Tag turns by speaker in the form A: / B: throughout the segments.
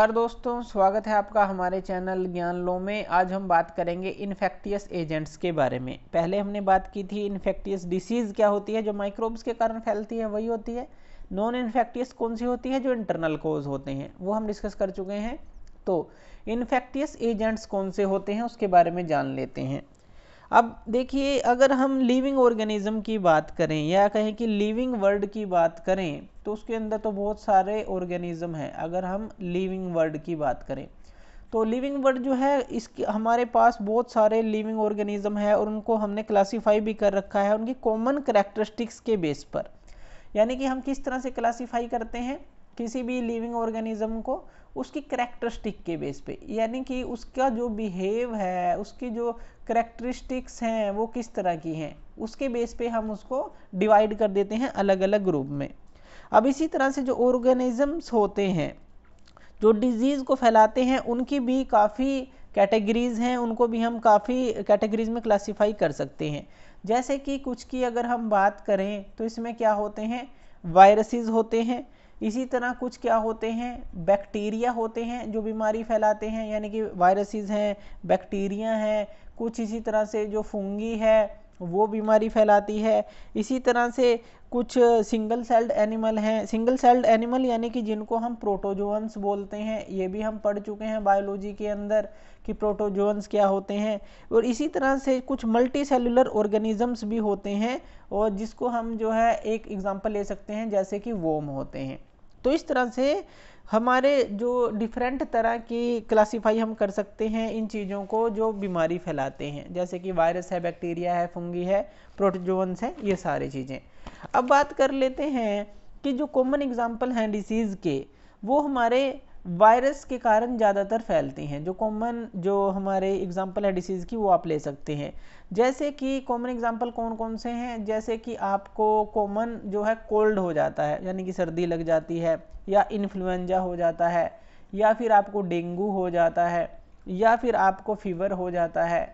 A: नमस्कार दोस्तों स्वागत है आपका हमारे चैनल ज्ञान लो में आज हम बात करेंगे इन्फेक्टियस एजेंट्स के बारे में पहले हमने बात की थी इन्फेक्टियस डिसीज़ क्या होती है जो माइक्रोब्स के कारण फैलती है वही होती है नॉन इन्फेक्टियस कौन सी होती है जो इंटरनल कोज होते हैं वो हम डिस्कस कर चुके हैं तो इन्फेक्टियस एजेंट्स कौन से होते हैं उसके बारे में जान लेते हैं अब देखिए अगर हम लिविंग ऑर्गेनिज्म की बात करें या कहें कि लिविंग वर्ल्ड की बात करें तो उसके अंदर तो बहुत सारे ऑर्गेनिज्म हैं अगर हम लिविंग वर्ड की बात करें तो लिविंग वर्ड जो है इसके हमारे पास बहुत सारे लिविंग ऑर्गेनिज्म है और उनको हमने क्लासीफाई भी कर रखा है उनकी कॉमन करेक्टरिस्टिक्स के बेस पर यानी कि हम किस तरह से क्लासीफाई करते हैं किसी भी लिविंग ऑर्गेनिज्म को उसकी करेक्टरिस्टिक के बेस पे यानी कि उसका जो बिहेव है उसकी जो करेक्टरिस्टिक्स हैं वो किस तरह की हैं उसके बेस पे हम उसको डिवाइड कर देते हैं अलग अलग ग्रुप में अब इसी तरह से जो ऑर्गेनिज़म्स होते हैं जो डिजीज़ को फैलाते हैं उनकी भी काफ़ी कैटेगरीज़ हैं उनको भी हम काफ़ी कैटेगरीज़ में क्लासीफाई कर सकते हैं जैसे कि कुछ की अगर हम बात करें तो इसमें क्या होते हैं वायरसेस होते हैं इसी तरह कुछ क्या होते हैं बैक्टीरिया होते हैं जो बीमारी फैलाते हैं यानी कि वायरसेस हैं बैक्टीरिया हैं कुछ इसी तरह से जो फूंगी है वो बीमारी फैलाती है इसी तरह से कुछ सिंगल सेल्ड एनिमल हैं सिंगल सेल्ड एनिमल यानी कि जिनको हम प्रोटोजोन्स बोलते हैं ये भी हम पढ़ चुके हैं बायोलॉजी के अंदर कि प्रोटोजोन्स क्या होते हैं और इसी तरह से कुछ मल्टी सेलुलर ऑर्गेनिजम्स भी होते हैं और जिसको हम जो है एक एग्ज़ाम्पल ले सकते हैं जैसे कि वोम होते हैं तो इस तरह से हमारे जो डिफरेंट तरह की क्लासीफाई हम कर सकते हैं इन चीज़ों को जो बीमारी फैलाते हैं जैसे कि वायरस है बैक्टीरिया है फंगी है प्रोटोजोन्स हैं ये सारी चीज़ें अब बात कर लेते हैं कि जो कॉमन एग्जाम्पल हैं डिसीज़ के वो हमारे वायरस के कारण ज़्यादातर फैलती हैं जो कॉमन जो हमारे एग्जांपल है डिसीज़ की वो आप ले सकते हैं जैसे कि कॉमन एग्जांपल कौन कौन से हैं जैसे कि आपको कॉमन जो है कोल्ड हो जाता है यानी कि सर्दी लग जाती है या इन्फ्लुएंजा हो जाता है या फिर आपको डेंगू हो जाता है या फिर आपको फीवर हो जाता है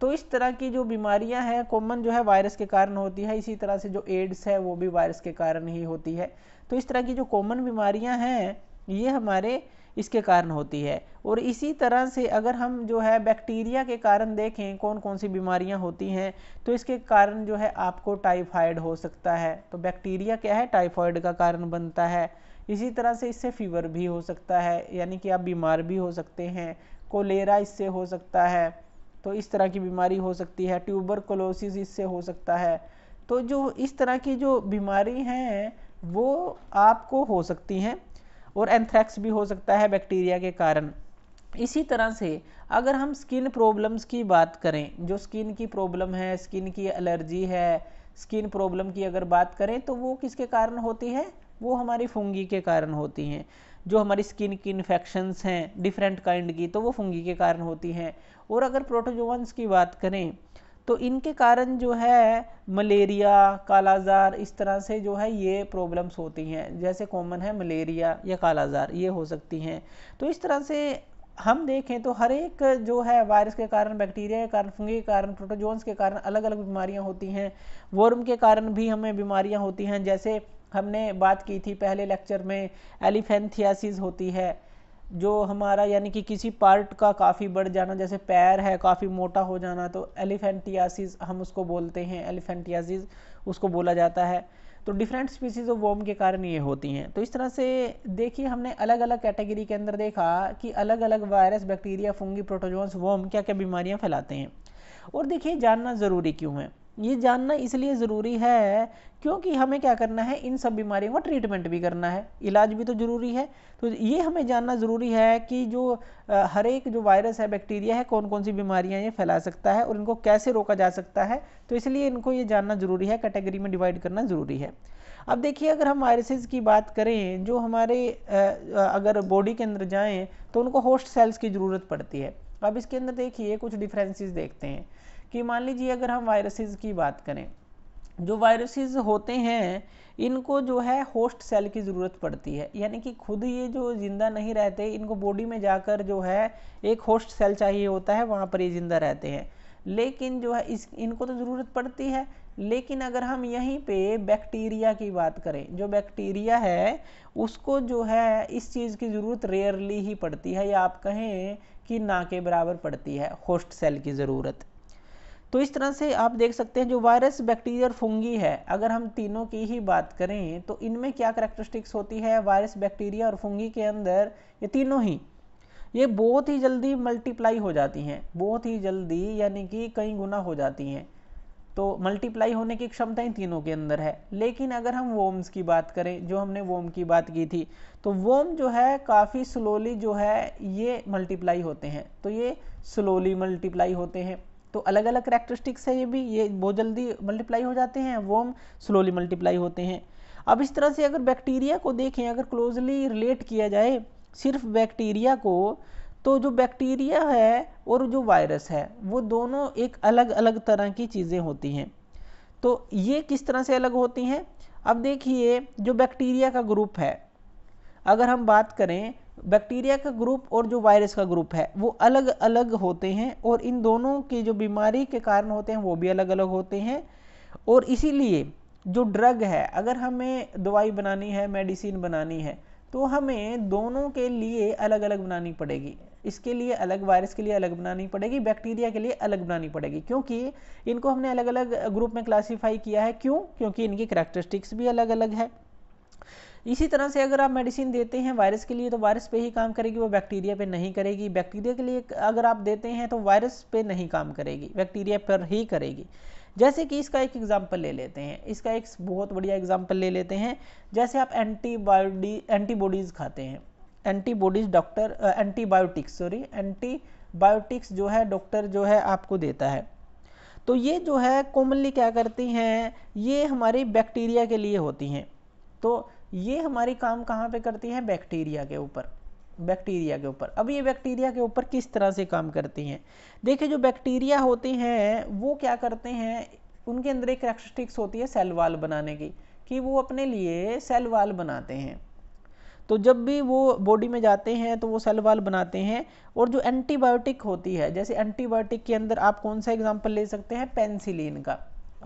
A: तो इस तरह की जो बीमारियां हैं कॉमन जो है वायरस के कारण होती है इसी तरह से जो एड्स है वो भी वायरस के कारण ही होती है तो इस तरह की जो कॉमन बीमारियां हैं ये हमारे इसके कारण होती है और इसी तरह से अगर हम जो है बैक्टीरिया के कारण देखें कौन कौन सी बीमारियां होती हैं तो इसके कारण जो है आपको टाइफाइड हो सकता है तो बैक्टीरिया क्या है टाइफाइड का कारण बनता है इसी तरह से इससे फीवर भी हो सकता है यानी कि आप बीमार भी हो सकते हैं कोलेरा इससे हो सकता है तो इस तरह की बीमारी हो सकती है ट्यूबर इससे हो सकता है तो जो इस तरह की जो बीमारी हैं वो आपको हो सकती हैं और एंथ्रैक्स भी हो सकता है बैक्टीरिया के कारण इसी तरह से अगर हम स्किन प्रॉब्लम्स की बात करें जो स्किन की प्रॉब्लम है स्किन की एलर्जी है स्किन प्रॉब्लम की अगर बात करें तो वो किसके कारण होती है वो हमारी फुंगी के कारण होती हैं जो हमारी स्किन की इन्फेक्शंस हैं डिफरेंट काइंड की तो वो फुंगी के कारण होती हैं और अगर प्रोटोजोवंस की बात करें तो इनके कारण जो है मलेरिया कालाजार इस तरह से जो है ये प्रॉब्लम्स होती हैं जैसे कॉमन है मलेरिया या कालाजार ये हो सकती हैं तो इस तरह से हम देखें तो हर एक जो है वायरस के कारण बैक्टीरिया के कारण फंगी के कारण प्रोटोजोन्स के कारण अलग अलग बीमारियां होती हैं वर्म के कारण भी हमें बीमारियां होती हैं जैसे हमने बात की थी पहले लेक्चर में एलिफेंथियासिस होती है जो हमारा यानी कि किसी पार्ट का काफ़ी बढ़ जाना जैसे पैर है काफ़ी मोटा हो जाना तो एलिफेंटियासिस हम उसको बोलते हैं एलिफेंटियासिस उसको बोला जाता है तो डिफरेंट स्पीसीज ऑफ वोम के कारण ये होती हैं तो इस तरह से देखिए हमने अलग अलग कैटेगरी के अंदर देखा कि अलग अलग virus bacteria fungi protozoans worm क्या क्या बीमारियाँ फैलाते हैं और देखिए जानना ज़रूरी क्यों है ये जानना इसलिए ज़रूरी है क्योंकि हमें क्या करना है इन सब बीमारियों का ट्रीटमेंट भी करना है इलाज भी तो ज़रूरी है तो ये हमें जानना ज़रूरी है कि जो हर एक जो वायरस है बैक्टीरिया है कौन कौन सी बीमारियां ये फैला सकता है और इनको कैसे रोका जा सकता है तो इसलिए इनको ये जानना ज़रूरी है कैटेगरी में डिवाइड करना ज़रूरी है अब देखिए अगर हम वायरसेस की बात करें जो हमारे अगर बॉडी के अंदर जाएँ तो उनको होस्ट सेल्स की ज़रूरत पड़ती है अब इसके अंदर देखिए कुछ डिफ्रेंसिस देखते हैं कि मान लीजिए अगर हम वायरसेस की बात करें जो वायरसेस होते हैं इनको जो है होस्ट सेल की ज़रूरत पड़ती है यानी कि खुद ये जो ज़िंदा नहीं रहते इनको बॉडी में जाकर जो है एक होस्ट सेल चाहिए होता है वहाँ पर ये ज़िंदा रहते हैं लेकिन जो है इस इनको तो ज़रूरत पड़ती है लेकिन अगर हम यहीं पे बैक्टीरिया की बात करें जो बैक्टीरिया है उसको जो है इस चीज़ की ज़रूरत रेयरली ही पड़ती है या आप कहें कि ना के बराबर पड़ती है होस्ट सेल की ज़रूरत तो इस तरह से आप देख सकते हैं जो वायरस बैक्टीरिया और फुंगी है अगर हम तीनों की ही बात करें तो इनमें क्या करेक्टरिस्टिक्स होती है वायरस बैक्टीरिया और फुंगी के अंदर ये तीनों ही ये बहुत ही जल्दी मल्टीप्लाई हो जाती हैं बहुत ही जल्दी यानी कि कई गुना हो जाती हैं तो मल्टीप्लाई होने की क्षमता ही तीनों के अंदर है लेकिन अगर हम वोम्स की बात करें जो हमने वोम की बात की थी तो वोम जो है काफ़ी स्लोली जो है ये मल्टीप्लाई होते हैं तो ये स्लोली मल्टीप्लाई होते हैं तो अलग अलग करेक्टरिस्टिक्स है ये भी ये बहुत जल्दी मल्टीप्लाई हो जाते हैं वोम स्लोली मल्टीप्लाई होते हैं अब इस तरह से अगर बैक्टीरिया को देखें अगर क्लोजली रिलेट किया जाए सिर्फ बैक्टीरिया को तो जो बैक्टीरिया है और जो वायरस है वो दोनों एक अलग अलग तरह की चीज़ें होती हैं तो ये किस तरह से अलग होती हैं अब देखिए जो बैक्टीरिया का ग्रुप है अगर हम बात करें बैक्टीरिया का ग्रुप और जो वायरस का ग्रुप है वो अलग अलग होते हैं और इन दोनों के जो बीमारी के कारण होते हैं वो भी अलग अलग होते हैं और इसीलिए जो ड्रग है अगर हमें दवाई बनानी है मेडिसिन बनानी है तो हमें दोनों के लिए अलग अलग बनानी पड़ेगी इसके लिए अलग वायरस के लिए अलग बनानी पड़ेगी बैक्टीरिया के लिए अलग बनानी पड़ेगी क्योंकि इनको हमने अलग अलग ग्रुप में क्लासीफाई किया है क्यों क्योंकि इनकी करेक्टरिस्टिक्स भी अलग अलग है इसी तरह से अगर आप मेडिसिन देते हैं वायरस के लिए तो वायरस पे ही काम करेगी वो बैक्टीरिया पे नहीं करेगी बैक्टीरिया के लिए अगर आप देते हैं तो वायरस पे नहीं काम करेगी बैक्टीरिया पर ही करेगी जैसे कि इसका एक एग्ज़ाम्पल ले लेते हैं इसका एक बहुत बढ़िया एग्ज़ाम्पल ले लेते हैं जैसे आप एंटीबायोडी एंटीबॉडीज़ खाते हैं antibodies doctor antibiotics sorry antibiotics जो है डॉक्टर जो है आपको देता है तो ये जो है कॉमनली क्या करती हैं ये हमारी बैक्टीरिया के लिए होती हैं तो ये हमारी काम कहाँ पे करती है बैक्टीरिया के ऊपर बैक्टीरिया के ऊपर अब ये बैक्टीरिया के ऊपर किस तरह से काम करती हैं देखिए जो बैक्टीरिया होते हैं वो क्या करते हैं उनके अंदर एक रेक्सटिक्स होती है सेल वाल बनाने की कि वो अपने लिए सेल वाल बनाते हैं तो जब भी वो बॉडी में जाते हैं तो वो सेल वाल बनाते हैं और जो एंटीबायोटिक होती है जैसे एंटीबायोटिक के अंदर आप कौन सा एग्जाम्पल ले सकते हैं पेंसिलिन का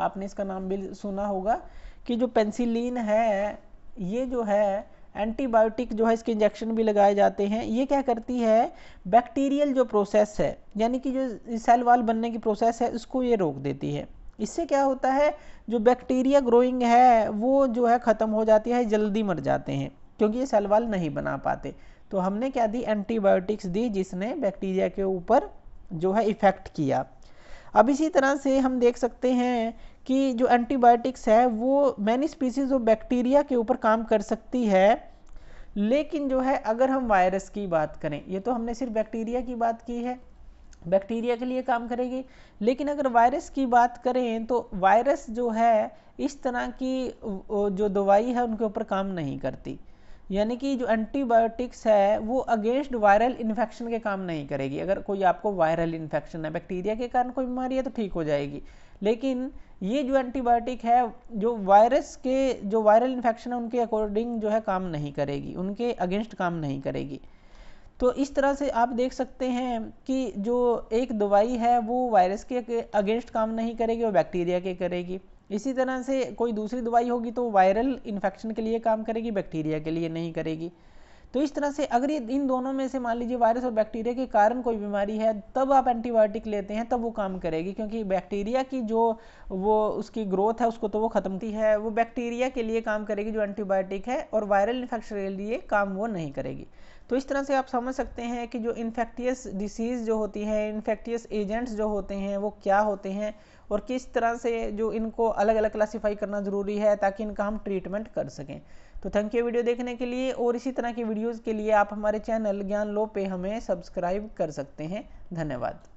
A: आपने इसका नाम भी सुना होगा कि जो पेंसिलिन है ये जो है एंटीबायोटिक जो है इसके इंजेक्शन भी लगाए जाते हैं ये क्या करती है बैक्टीरियल जो प्रोसेस है यानी कि जो सेल वाल बनने की प्रोसेस है उसको ये रोक देती है इससे क्या होता है जो बैक्टीरिया ग्रोइंग है वो जो है ख़त्म हो जाती है जल्दी मर जाते हैं क्योंकि ये सेल वाल नहीं बना पाते तो हमने क्या दी एंटीबायोटिक्स दी जिसने बैक्टीरिया के ऊपर जो है इफ़ेक्ट किया अब इसी तरह से हम देख सकते हैं कि जो एंटीबायोटिक्स है वो मैनी स्पीसीज ऑफ बैक्टीरिया के ऊपर काम कर सकती है लेकिन जो है अगर हम वायरस की बात करें ये तो हमने सिर्फ बैक्टीरिया की बात की है बैक्टीरिया के लिए काम करेगी लेकिन अगर वायरस की बात करें तो वायरस जो है इस तरह की जो दवाई है उनके ऊपर काम नहीं करती यानी कि जो एंटीबायोटिक्स है वो अगेंस्ट वायरल इन्फेक्शन के काम नहीं करेगी अगर कोई आपको वायरल इन्फेक्शन है बैक्टीरिया के कारण कोई बीमारी है तो ठीक हो जाएगी लेकिन ये जो एंटीबायोटिक है जो वायरस के जो वायरल इन्फेक्शन है उनके अकॉर्डिंग जो है काम नहीं करेगी उनके अगेंस्ट काम नहीं करेगी तो इस तरह से आप देख सकते हैं कि जो एक दवाई है वो वायरस के अगेंस्ट काम नहीं करेगी वो बैक्टीरिया के करेगी इसी तरह से कोई दूसरी दवाई होगी तो वायरल इन्फेक्शन के लिए काम करेगी बैक्टीरिया के लिए नहीं करेगी तो इस तरह से अगर ये इन दोनों में से मान लीजिए वायरस और बैक्टीरिया के कारण कोई बीमारी है तब आप एंटीबायोटिक लेते हैं तब वो काम करेगी क्योंकि बैक्टीरिया की जो वो उसकी ग्रोथ है उसको तो वो ख़त्म थी है वो बैक्टीरिया के लिए काम करेगी जो एंटीबायोटिक है और वायरल इन्फेक्शन के लिए काम वो नहीं करेगी तो इस तरह से आप समझ सकते हैं कि जो इन्फेक्टियस डिसीज़ जो होती है इन्फेक्टियस एजेंट्स जो होते हैं वो क्या होते हैं और किस तरह से जो इनको अलग अलग क्लासीफाई करना ज़रूरी है ताकि इनका हम ट्रीटमेंट कर सकें तो थैंक यू वीडियो देखने के लिए और इसी तरह की वीडियोज़ के लिए आप हमारे चैनल ज्ञान लो पे हमें सब्सक्राइब कर सकते हैं धन्यवाद